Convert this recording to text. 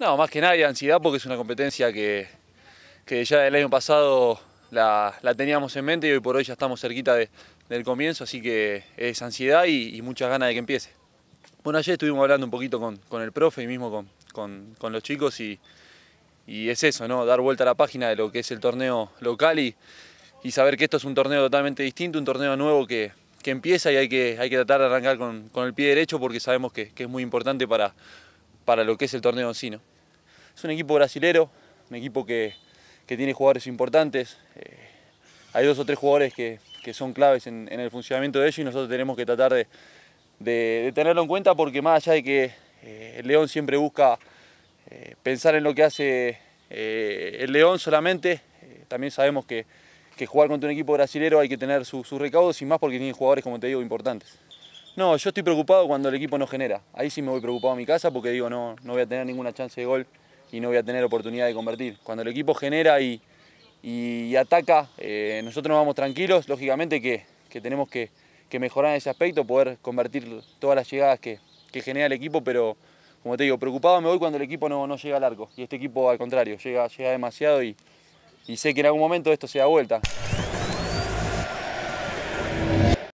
No, más que nada ansiedad porque es una competencia que, ya el año pasado la, teníamos en mente y hoy por hoy ya estamos cerquita del comienzo, así que es ansiedad y, muchas ganas de que empiece. Bueno, ayer estuvimos hablando un poquito con, el profe y mismo con, los chicos y, es eso, ¿no? Dar vuelta a la página de lo que es el torneo local y, saber que esto es un torneo totalmente distinto, un torneo nuevo que, empieza y hay que, hay que tratar de arrancar con, el pie derecho porque sabemos que, que es muy importante para para lo que es el torneo en sí. Es un equipo brasilero, un equipo que, tiene jugadores importantes. Eh, hay dos o tres jugadores que, son claves en, el funcionamiento de ellos y nosotros tenemos que tratar de, tenerlo en cuenta porque más allá de que eh, el León siempre busca eh, pensar en lo que hace el León solamente, también sabemos que, jugar contra un equipo brasilero hay que tener sus recaudos y más porque tiene jugadores, como te digo, importantes. No, yo estoy preocupado cuando el equipo no genera. Ahí sí me voy preocupado a mi casa porque digo, no, no voy a tener ninguna chance de gol y no voy a tener oportunidad de convertir. Cuando el equipo genera y, ataca, eh, nosotros nos vamos tranquilos, lógicamente que, tenemos que, mejorar en ese aspecto, poder convertir todas las llegadas que, genera el equipo, pero como te digo, preocupado me voy cuando el equipo no, llega al arco. Y este equipo al contrario, llega, llega demasiado y sé que en algún momento esto se da vuelta.